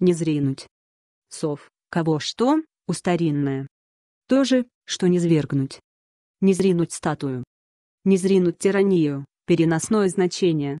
не зринуть. Сов, кого что, у старинное. То же, что не свергнуть. Не зринуть статую. Не зринуть тиранию, переносное значение.